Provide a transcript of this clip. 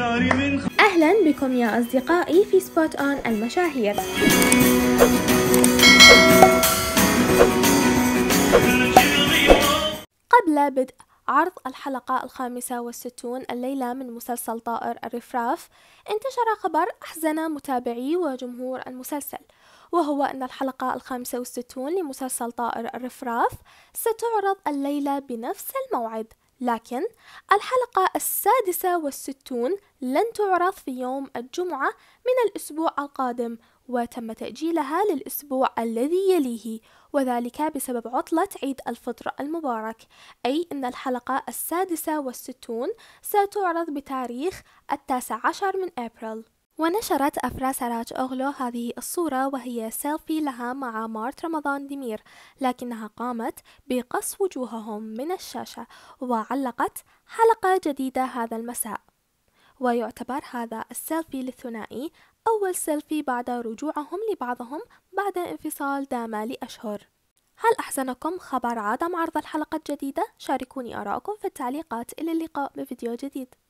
أهلا بكم يا أصدقائي في سبوت أون المشاهير قبل بدء عرض الحلقة الخامسة والستون الليلة من مسلسل طائر الرفراف انتشر خبر أحزن متابعي وجمهور المسلسل وهو أن الحلقة الخامسة والستون لمسلسل طائر الرفراف ستعرض الليلة بنفس الموعد لكن الحلقة السادسة والستون لن تعرض في يوم الجمعة من الأسبوع القادم وتم تأجيلها للأسبوع الذي يليه وذلك بسبب عطلة عيد الفطر المبارك أي أن الحلقة السادسة والستون ستعرض بتاريخ التاسع عشر من أبريل ونشرت أفرا سراج أغلو هذه الصورة وهي سيلفي لها مع مارت رمضان دمير لكنها قامت بقص وجوههم من الشاشة وعلقت حلقة جديدة هذا المساء ويعتبر هذا السيلفي للثنائي أول سيلفي بعد رجوعهم لبعضهم بعد انفصال دام لأشهر هل أحزنكم خبر عدم عرض الحلقة الجديدة؟ شاركوني آراءكم في التعليقات إلى اللقاء بفيديو جديد